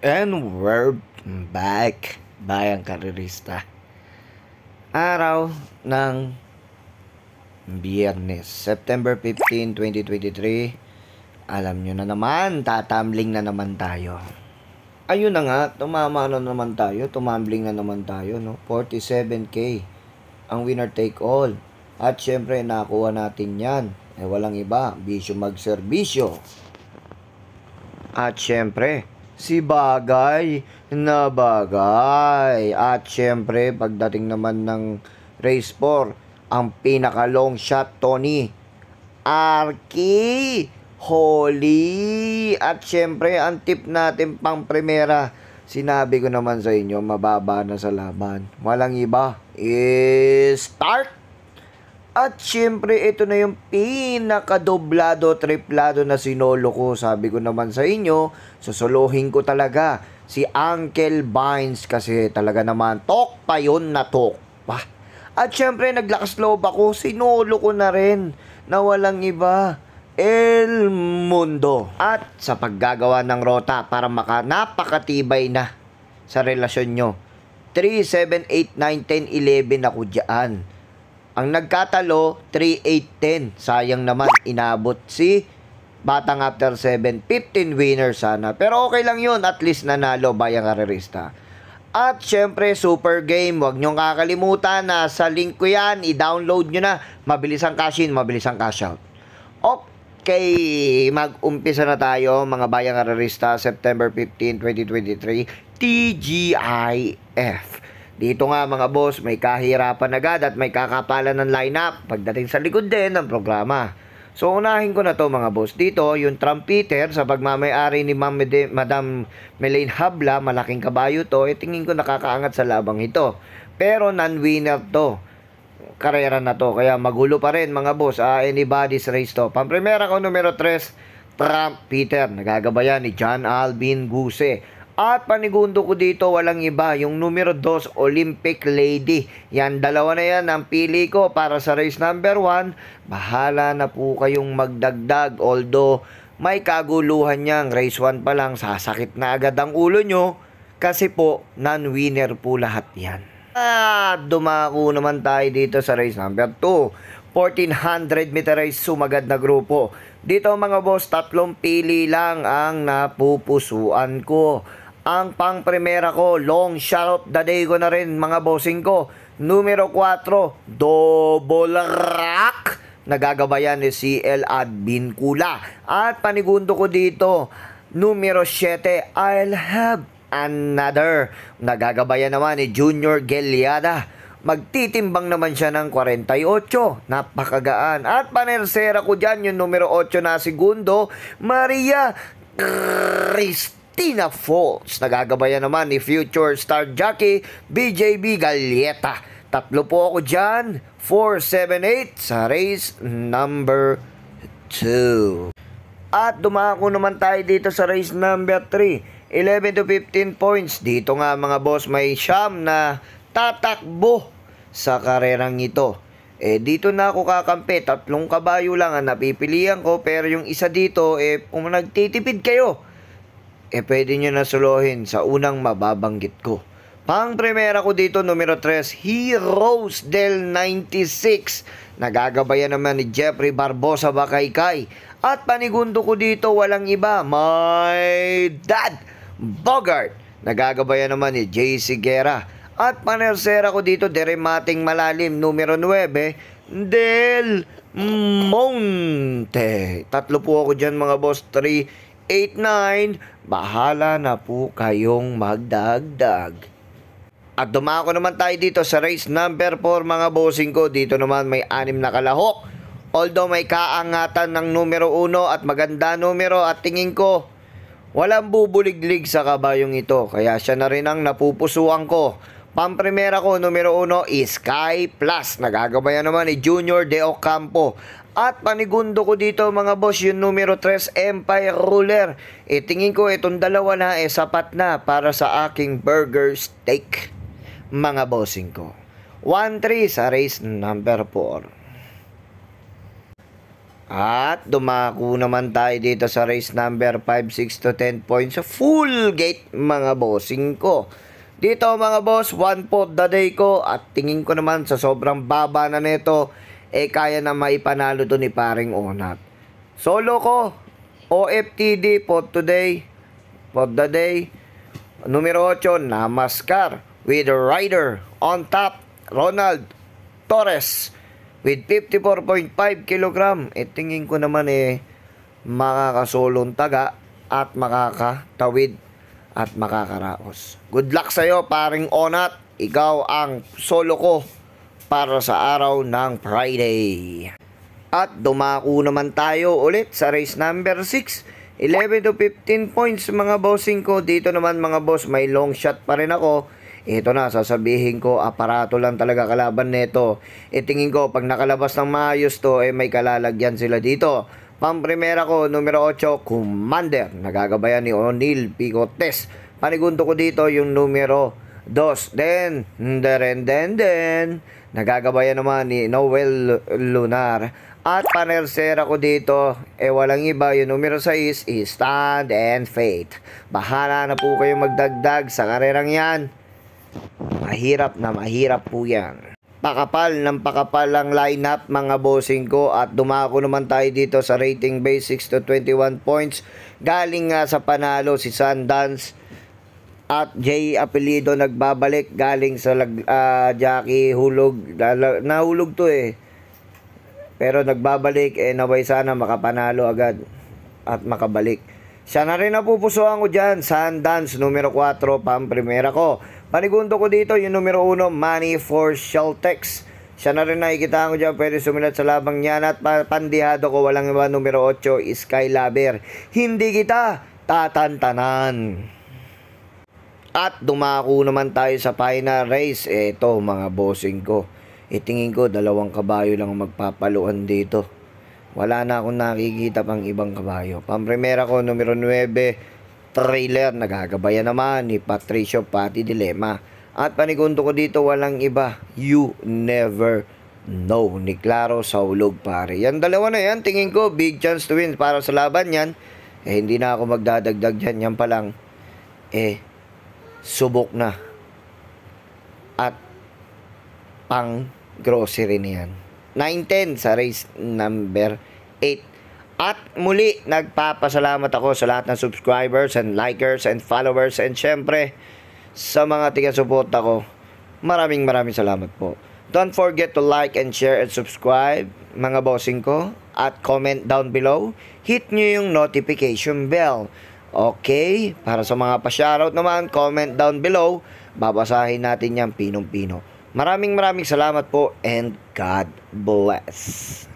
And we're back, Bayang Karerista. Araw ng Biyernes, September 15, 2023. Alam nyo na naman, tatambling na naman tayo. Ayun na nga, tumama na naman tayo, tumambling na naman tayo, no? 47K ang winner take all. At syempre, nakuha natin yan. Eh, walang iba, bisyo magserbisyo. At syempre, si bagay na bagay. At syempre, pagdating naman ng race 4, ang pinaka long shot Tony Arki Holy. At syempre, ang tip natin pang primera, sinabi ko naman sa inyo, mababa na sa laban. Walang iba, is start! At syempre, ito na yung pinakadoblado, triplado na sinolo ko. Sabi ko naman sa inyo, susuluhin ko talaga si Uncle Vines kasi talaga naman talk pa yon na talk pa. At syempre, naglakas loob ako, sinolo ko na rin na walang iba. El Mundo. At sa paggagawa ng rota para maka napakatibay na sa relasyon nyo. 3, 7, 8, 9, 10, 11 ako dyan ang nagkatalo, 3-8-10. Sayang naman, inabot si Batang After 7. 15 winner sana. Pero okay lang yun. At least nanalo Bayang Karerista. At syempre, super game. Huwag nyong kakalimutan na sa link ko yan. I-download nyo na. Mabilis ang cash in, mabilis ang cash out. Okay, mag-umpisa na tayo mga Bayang Karerista. September 15, 2023. TGIF. Dito nga mga boss, may kahirapan agad at may kakapalan ng lineup pagdating sa likod din ng programa. So unahin ko na to mga boss. Dito, yung trumpeter sa pagmamayari ni Ma'am Mede- Madam Melaine Habla, malaking kabayo to, eh tingin ko nakakaangat sa labang ito. Pero non-winner to karera na to. Kaya magulo pa rin mga boss. Uh, anybody's race to. pang Pamprimera ko numero 3, Trump Peter. Nagagabayan ni John Alvin Guse. At panigundo ko dito walang iba, yung numero 2, Olympic Lady. Yan, dalawa na yan ang pili ko para sa race number 1. Bahala na po kayong magdagdag. Although, may kaguluhan niyang race 1 pa lang, sasakit na agad ang ulo nyo. Kasi po, non-winner po lahat yan. At dumako naman tayo dito sa race number 2. 1400 meter race sumagad na grupo. Dito mga boss, tatlong pili lang ang napupusuan ko ang pang primera ko. Long shoutout the day ko na rin mga bossing ko. Numero 4, double rack. Nagagabayan ni CL Admin Kula. At panigundo ko dito, numero 7, I'll have another. Nagagabayan naman ni Junior Geliada. Magtitimbang naman siya ng 48. Napakagaan. At panersera ko dyan yung numero 8 na segundo, Maria Crist Tina Falls. Nagagabayan naman ni future star jockey BJB Galleta. Tatlo po ako dyan, 478 sa race number 2. At dumako naman tayo dito sa race number 3. 11 to 15 points. Dito nga mga boss may siyam na tatakbo sa karerang ito. Eh dito na ako kakampi. Tatlong kabayo lang ang napipilian ko pero yung isa dito eh kung nagtitipid kayo eh pwede nyo na suluhin sa unang mababanggit ko. Pang primera ko dito, numero 3, Heroes del 96. Nagagabayan naman ni Jeffrey Barbosa Bakaykay. At panigundo ko dito, walang iba, my dad, Bogart. Nagagabayan naman ni JC Guerra. At panersera ko dito, Derimating malalim, numero 9, Del Monte. Tatlo po ako dyan mga boss, 3 8-9, bahala na po kayong magdagdag. At dumako naman tayo dito sa race number 4 mga bossing ko. Dito naman may anim na kalahok. Although may kaangatan ng numero 1 at maganda numero at tingin ko walang bubuliglig sa kabayong ito. Kaya siya na rin ang napupusuan ko. Pamprimera ko numero 1 is Sky Plus. Nagagabayan naman ni Junior De Ocampo at panigundo ko dito mga boss yung numero 3 Empire Ruler. E tingin ko itong dalawa na e eh, sapat na para sa aking burger steak mga bossing ko. 1-3 sa race number 4. At dumako naman tayo dito sa race number 5, 6 to 10 points sa full gate mga bossing ko. Dito mga boss, 1 pot the day ko at tingin ko naman sa sobrang baba na nito eh kaya na maipanalo to ni paring Onat. Solo ko, OFTD for today, for the day. Numero 8, Namaskar with rider on top, Ronald Torres with 54.5 kg. Eh, tingin ko naman eh, makakasulong taga at makakatawid at makakaraos. Good luck sa'yo, paring Onat. Ikaw ang solo ko para sa araw ng Friday. At dumako naman tayo ulit sa race number 6. 11 to 15 points mga bossing ko. Dito naman mga boss, may long shot pa rin ako. Ito na, sasabihin ko, aparato lang talaga kalaban nito. Itingin e ko, pag nakalabas ng maayos to, eh may kalalagyan sila dito. Pang primera ko, numero 8, Commander. Nagagabayan ni O'Neil Picotes. Panigundo ko dito yung numero dos, then, then, then, then, nagagabayan naman ni Noel Lunar. At panersera ko dito, eh walang iba, yung numero 6 is Stand and Faith. Bahala na po kayo magdagdag sa karerang yan. Mahirap na mahirap po yan. Pakapal ng pakapal ang lineup mga bossing ko at dumako naman tayo dito sa rating base 6 to 21 points. Galing nga sa panalo si Sundance at J Apelido nagbabalik galing sa lag, uh, Jackie Hulog. Nahulog to eh. Pero nagbabalik eh naway sana makapanalo agad at makabalik. Siya na rin napupusuan ko dyan, Sundance, numero 4, pang primera ko. Panigundo ko dito, yung numero 1, Money for Sheltex. Siya na rin nakikita ko dyan, pwede sumilat sa labang niyan at pandihado ko, walang iba, numero 8, Sky Laber. Hindi kita tatantanan. At dumako naman tayo sa final race. Ito mga bossing ko. Itingin eh, ko dalawang kabayo lang magpapaluan dito. Wala na akong nakikita pang ibang kabayo. Pampremera ko numero 9 trailer nagagabayan naman ni Patricio Pati Dilema. At panigundo ko dito walang iba. You never know ni Claro Saulog pare. Yan dalawa na yan tingin ko big chance to win para sa laban yan. Eh hindi na ako magdadagdag dyan yan pa lang. Eh subok na at pang grocery niyan. 9 sa race number 8. At muli, nagpapasalamat ako sa lahat ng subscribers and likers and followers and syempre sa mga tiga-suporta ko. Maraming maraming salamat po. Don't forget to like and share and subscribe mga bossing ko at comment down below. Hit nyo yung notification bell Okay? Para sa mga pa-shoutout naman, comment down below. Babasahin natin yan pinong-pino. Maraming maraming salamat po and God bless.